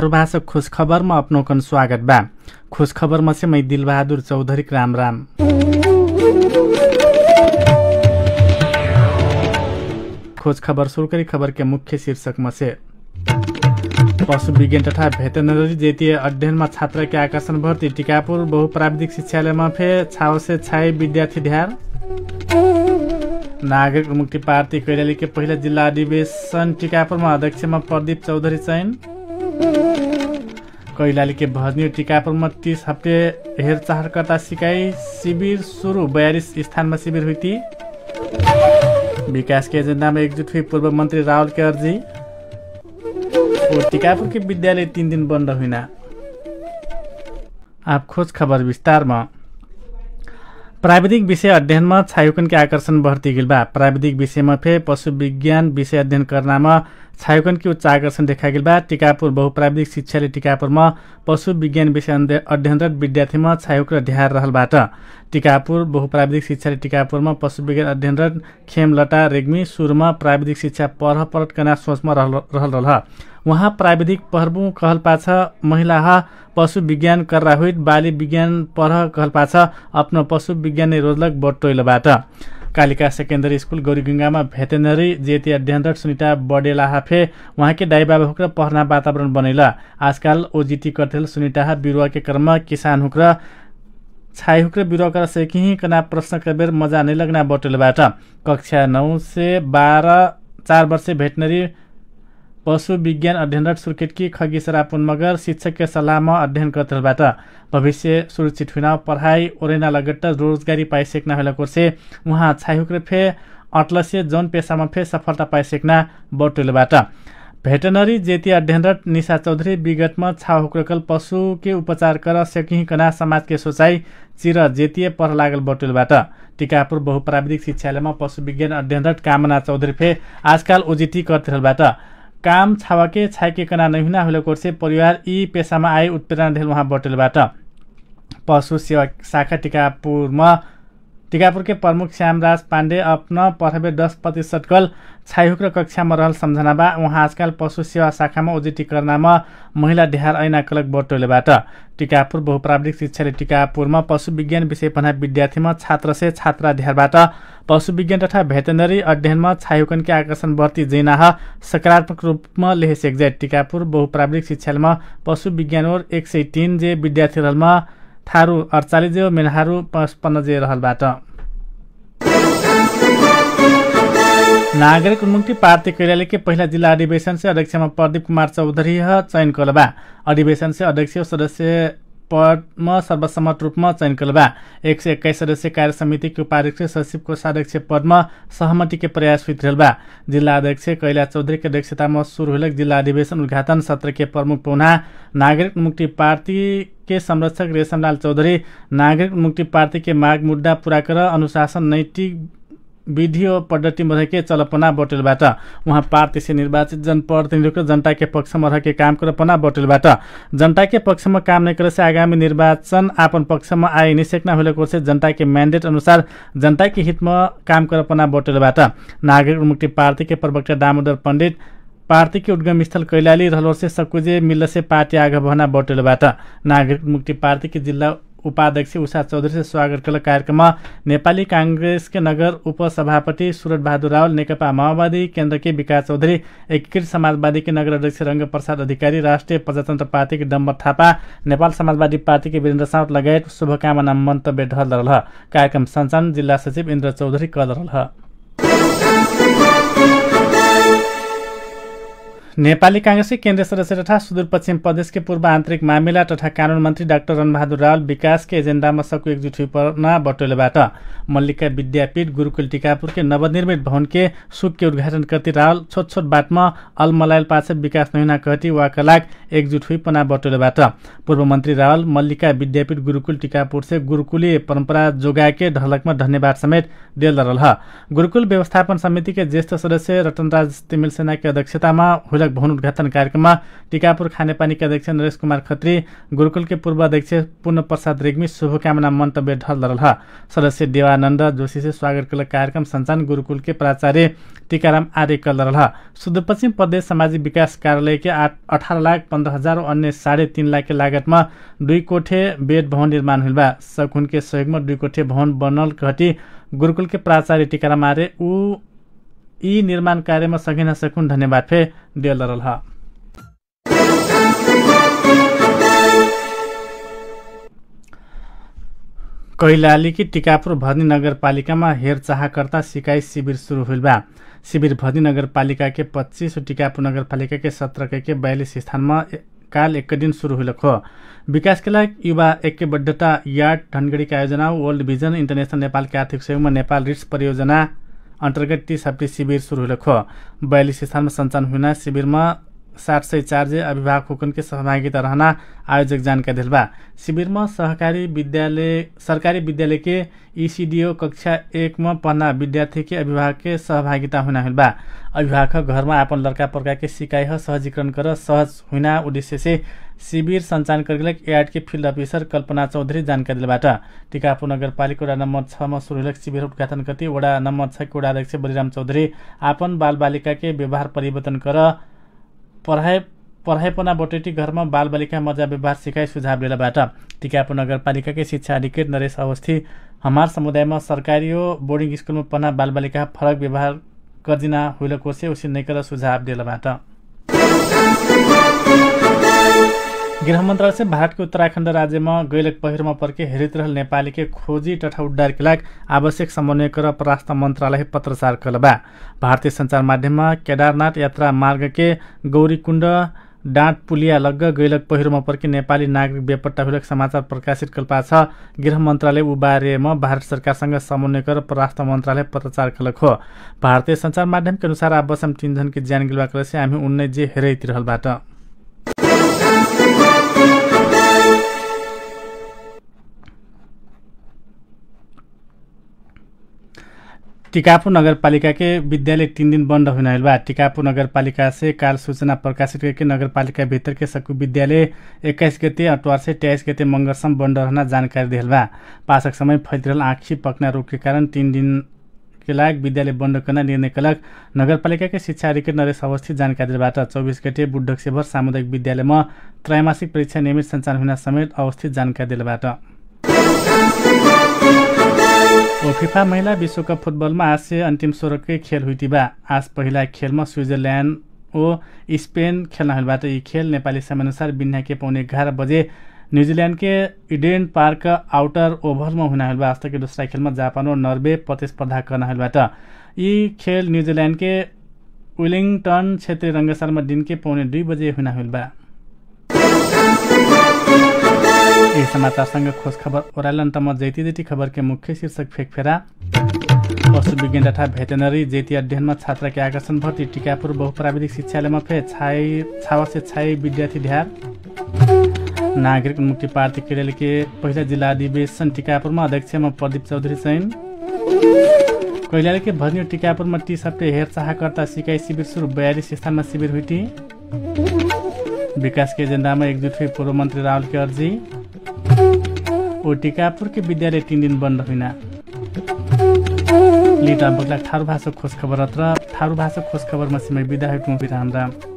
भाषक खोज खबरमा अपनौकन स्वागत बा खोज खबरमा से मै दिलबहादुर चौधरी राम राम खोज खबर करी खबर के मुख्य शीर्षक से पशु विज्ञान तथा भेटनरी जेतीय अध्ययनमा छात्र के आकर्षण भर्ती टिकापुर बहुप्राविधिक शिक्षालयमा फे छाओसे से छाई विद्यार्थी ध्यान नागरिक मुक्ति पार्टी कैलालीकै पहिला जिल्ला अधिवेशन टिकापुरमा अध्यक्षमा प्रदीप चौधरी चयन कैलाली के भजनी टीकापुरमा तीस हफ्ते हेरचाहकर्ता कर्ता सिकाई शिविर सुरु बयालिस स्थानमा शिविर हुई थी विकास के एजेन्डामा एकजुट हुई पूर्व मन्त्री राहुल अर्जी टिकापुरकै के विद्यालय तिन दिन बन्द हुन आप खोज खबर विस्तारमा प्राविधिक विषय अध्ययनमा छायोकनकै आकर्षण बढ्ती गिल्बा प्राविधिक विषयमा फे पशु विज्ञान विषय अध्ययन गर्नमा छायुकनकी उच्च आकर्षण देखा गिल्बा टिकापुर बहुप्राविधिक शिक्षाले टिकापुरमा पशु विज्ञान विषय अध्ययनरत विद्यार्थीमा छायुक र ढ्यार रहलबाट टिकापुर बहुप्राविधिक शिक्षाले टिकापुरमा पशु विज्ञान अध्ययनरत खेमलटा रेग्मी सुरमा प्राविधिक शिक्षा परह परटकना सोचमा रहल रहल उहाँ प्राविधिक कहलपा छ महिला पशु विज्ञान कर्रा बाली विज्ञान परह छ आफ्नो पशु विज्ञान रोजलक बटोइलबाट कालिका सेकेन्डरी स्कुल गौरीगङ्गामा भेटेनरी जेती अध्ययनरत सुनिता बडेलाहाफे उहाँकै डाइबाबा हुक र वातावरण बनेला आजकाल ओजिटी कर्थेल सुनिता बिरुवाके कर्म किसान हुक र छाई र बिरुवाका कना प्रश्न कबेर मजा नै लग्ना बटुलबाट कक्षा नौ से बाह्र चार वर्ष भेटनरी पशु विज्ञान अध्ययनरत सुर्खेतकी खगिसरा पुनमगर शिक्षकीय सल्लाहमा अध्ययनकर्ताबाट भविष्य सुरक्षित हुन पढाइ ओरेना लगट्ट रोजगारी पाइसेक्न होला कोर्से उहाँ र फे अटलस्य जोन पेसामा फे सफलता पाइसेक्न बटुलबाट भेटनरी जेती अध्ययनरत निशा चौधरी विगतमा छाहुक्रकल पशुके उपचार गर सकिकना समाजके सोचाइ चिर जेतीय पर लागल बटुलबाट टिकापुर बहुप्राविधिक शिक्षालयमा पशु विज्ञान अध्ययनरत कामना चौधरी फे आजकाल ओजिटी कतिरबाट काम छावाके कना नहुना हुले कोर्से परिवार यी पेसामा आए उत्प्रेरणा देखेल उहाँ बटेलबाट पशु सेवा शाखा टिकापुरमा टिकापुरकै प्रमुख श्यामराज पाण्डे आफ्नो पठबे दस प्रतिशत कल छाइहुक र कक्षामा रहल सम्झनाबा उहाँ आजकल पशु सेवा शाखामा ओजेटी गर्नमा महिला डेहार ऐना कलक बोटोलेबाट टिकापुर बहुप्राविधिक शिक्षाले टिकापुरमा पशु विज्ञान विषय पढा विद्यार्थीमा छात्र से छात्रा डेहारबाट पशु विज्ञान तथा भेटेनरी अध्ययनमा आकर्षण बढ्ती जैनाह सकारात्मक रूपमा लेखेसे एक्ज्याक्ट टिकापुर बहुप्राविधिक शिक्षालयमा पशु विज्ञान ओर एक सय तिन जे विद्यार्थीहरूमा थारू अडचालिस जेउ मेनहारू पचपन्न जे रहलबाट नागरिक उन्मुक्ति पार्टी कैलालीकै पहिला जिल्ला अधिवेशन से अध्यक्षमा प्रदीप कुमार चौधरी चयन कोलबा अधिवेशन अध्यक्ष सदस्य पदमा सर्वसम्मत रूपमा चयन बा एक सय एक्काइस सदस्यीय कार्य समितिको उपाध्यक्ष सचिवको साध्यक्ष पदमा सहमतिको प्रयास बा जिल्ला अध्यक्ष कैला चौधरीको अध्यक्षतामा सुरु हुलक जिल्ला अधिवेशन उद्घाटन सत्रकीय प्रमुख पाहुना नागरिक मुक्ति पार्टी के संरक्षक रेशमलाल चौधरी नागरिक मुक्ति पार्टीकै माग मुद्दा पूरा गर अनुशासन नैतिक विधि पद्धति मध्येके चलपना बोटेलबाट उहाँ पार्टीसी निर्वाचित जनप्रतिनिधिको जनताकै पक्षमा रहेको काम कुरो बोटेलबाट जनताकै पक्षमा काम नै गरेपछि आगामी निर्वाचन आफन पक्षमा आए निसेक्न हुलेको चाहिँ जनताकै म्यान्डेट अनुसार जनताकै हितमा काम पना बोटेलबाट नागरिक मुक्ति पार्टीकै प्रवक्ता दामोदर पण्डित पार्टीकी उद्गम स्थल कैलाली रहलोसे सकुजे मिल्लसे पार्टी आगभना बोटेलबाट नागरिक मुक्ति पार्टीकी जिल्ला उपाध्यक्ष उषा चौधरीले स्वागत कार्यक्रम कार्यक्रममा नेपाली काङ्ग्रेसकै नगर उपसभापति सुरत बहादुर रावल नेकपा माओवादी केन्द्रकी विकास चौधरी एकीकृत समाजवादीकी नगर अध्यक्ष रङ्गप्रसाद अधिकारी राष्ट्रिय प्रजातन्त्र पार्टीकी डम्बर थापा नेपाल समाजवादी पार्टीकी वीरेन्द्र साउद लगायत शुभकामना मन्तव्य ढल कार्यक्रम सञ्चालन जिल्ला सचिव इन्द्र चौधरी कदरल नेपाली काङ्ग्रेसकी केन्द्रीय सदस्य तथा सुदूरपश्चिम प्रदेशकै पूर्व आन्तरिक मामिला तथा कानुन मन्त्री डाक्टर रणबहादुर रावल विकासकै एजेन्डामा सकु एकजुट हुइपना बटोलेबाट मल्लिका विद्यापीठ गुरुकुल टिकापुरकै नवनिर्मित भवनके सुकके उद्घाटन कति रावल छोट छोट बाटमा अलमलायल पाछ विकास नहुना कति वाकलाक एकजुट हुइपना बटोलेबाट पूर्व मन्त्री रावल मल्लिका विद्यापीठ गुरुकुल टिकापुर से गुरुकुली परम्परा जोगाएकै ढलकमा धन्यवाद समेत देल गुरुकुल व्यवस्थापन समितिकै ज्येष्ठ सदस्य रतनराज तिमिल सेनाकै अध्यक्षतामा आयोजक भवन उद्घाटन कार्यक्रममा टिकापुर खानेपानीका अध्यक्ष नरेश कुमार खत्री गुरुकुलकै पूर्व अध्यक्ष पूर्ण प्रसाद रेग्मी शुभकामना मन्तव्य ढलदलहा सदस्य देवानन्द से स्वागत कल कार्यक्रम सञ्चालन गुरुकुलकै प्राचार्य टिकाराम आर्य कलरलहा सुदूरपश्चिम प्रदेश सामाजिक विकास कार्यालयकै आठ अठार लाख पन्ध्र हजार अन्य साढे तिन लाखकै लागतमा दुई कोठे बेड भवन निर्माण हुनुभयो सकुनकै सहयोगमा दुई कोठे भवन बनल घटी गुरुकुलकै प्राचार्य टिकाराम आर्य ऊ यी निर्माण कार्यमा सकिन सकुन् धन्यवाद फे डेलरल कैलालीकी टिकापुर भदनी नगरपालिकामा हेरचाहकर्ता सिकाइ शिविर सुरु हुइलबा शिविर भदनी नगरपालिका के पच्चिस टिकापुर नगरपालिका के सत्र के, बयालिस स्थानमा काल एक दिन सुरु हुलक हो विकासका लागि युवा एकबद्धता यार्ड धनगढीका आयोजना वर्ल्ड भिजन इन्टरनेसनल नेपालका आर्थिक सहयोगमा नेपाल रिट्स परियोजना अन्तर्गत टी साप्ती शिविर सुरु लख बयालिस स्थानमा सञ्चालन हुन शिविरमा सात सय चार्जे हुकुनकै सहभागिता रहन आयोजक जानकारी दिलबा शिविरमा सहकारी विद्यालय सरकारी विद्यालयकै इसिडिओ कक्षा एकमा पढ्न विद्यार्थीकै अभिभावककै सहभागिता हुना अभिभावक घरमा आफ्नो लड़का प्रकारके सिकाइ सहजीकरण गर सहज हुना उद्देश्य चाहिँ शिविर सञ्चालन सञ्चालनकर्मीलाई एआडकी फिल्ड अफिसर कल्पना चौधरी जानकारी दिलबाट टिकापुर नगरपालिका वडा नम्बर छमा सुरुलेख शिविर उद्घाटन गर्दै वडा नम्बर छको वडा अध्यक्ष बलिराम चौधरी आफन बालबालिकाकै व्यवहार परिवर्तन गर पढाइ पढाइपना बटेटी घरमा बालबालिका मजा व्यवहार सिकाइ सुझाव लिएरबाट टिकापुर नगरपालिकाकै शिक्षा अधिकृत नरेश अवस्थी हमार समुदायमा सरकारी हो बोर्डिङ स्कुलमा पढ्न बालबालिका फरक व्यवहार हुइलो कोसे उसी नै सुझाव दिलाबाट गृह मन्त्रालय चाहिँ भारतको उत्तराखण्ड राज्यमा गैलेक पहिरोमा पर्के हेरित रहल नेपालीके खोजी तथा उड्डारके लागि आवश्यक समन्वयक र परराष्ट्र मन्त्रालय पत्रचार कलबा भारतीय सञ्चार माध्यममा केदारनाथ यात्रा मार्गकै गौरीकुण्ड डाँट पुलिया लग्ग गैलक पहिरोमा पर्के नेपाली नागरिक बेपट्टा हुलक समाचार प्रकाशित कल्पा छ गृह मन्त्रालय उबारेमा भारत सरकारसँग समन्वय गरेर परराष्ट्र मन्त्रालय पत्रचार कलक हो भारतीय सञ्चार माध्यमका अनुसार आवश्यक तिनजनकी ज्यान गिलवाकले हामी उन्नाइस जे हेरैतिरहलबाट टिकापुर नगरपालिका विद्यालय तीन दिन बन्द हुने वाली बा टिकापुर नगरपालिका से काल सूचना प्रकाशित गरेकै नगरपालिका भित्रकै सकु विद्यालय एक्काइस गते अटवार सय तेइस गते मङ्गलसम्म बन्द रहन जानकारी दिल बा पासक समय फैलिरहल आँखी पक्ना रोग कारण तिन दिन के विद्यालय बन्द गर्न निर्णय कलक नगरपालिकाकै शिक्षा अधिकारी नरेश अवस्थित जानकारीबाट चौबिस गते बुढोक्सेभर सामुदायिक विद्यालयमा त्रैमासिक परीक्षा नियमित सञ्चालन हुन समेत अवस्थित जानकारी दिएबाट फिफा महिला विश्वकप फुटबलमा आज अन्तिम स्वरकै खेल हुइतिबा आज पहिला खेलमा स्विजरल्यान्ड ओ स्पेन खेल्न यी खेल नेपाली समयअनुसार बिन्याके पाउने एघार बजे न्युजिल्यान्डकै इडेन पार्क आउटर ओभरमा हुन हेलबा आजतकै दोस्रो खेलमा जापान र नर्वे प्रतिस्पर्धा गर्न हेलबाट यी खेल न्युजिल्यान्डकै विलिङटन क्षेत्रीय रङ्गशालामा दिनकै पाउने दुई बजे हुन यही समाचारसँग खोज खबर ओह्रालो अन्तमा जैती जेटी खबरकै मुख्य शीर्षक फेकफेरा पशु विज्ञान तथा भेटेनरी जेती अध्ययनमा छात्राकै आकर्षण भर्ती टिकापुर बहुप्राविधिक शिक्षालयमा फे छाई छावासे छाई विद्यार्थी ध्यार नागरिक मुक्ति पार्टी केरलकै पहिला जिल्ला अधिवेशन टिकापुरमा अध्यक्षमा प्रदीप चौधरी चयन कैलालीकै भजनी टिकापुरमा टी सप्टे हेरचाहकर्ता सिकाइ शिविर सुरु बयालिस स्थानमा शिविर हुइटी विकासकै एजेन्डामा एकजुट हुई पूर्व मन्त्री राहुलकै अर्जी पोटिकापुरके विद्यालय तिन दिन बन्द होइन लिटा बग्ला ठारू भाषा खोज खबर र ठारू भाषा खोज खबरमा सिमै विधायक राम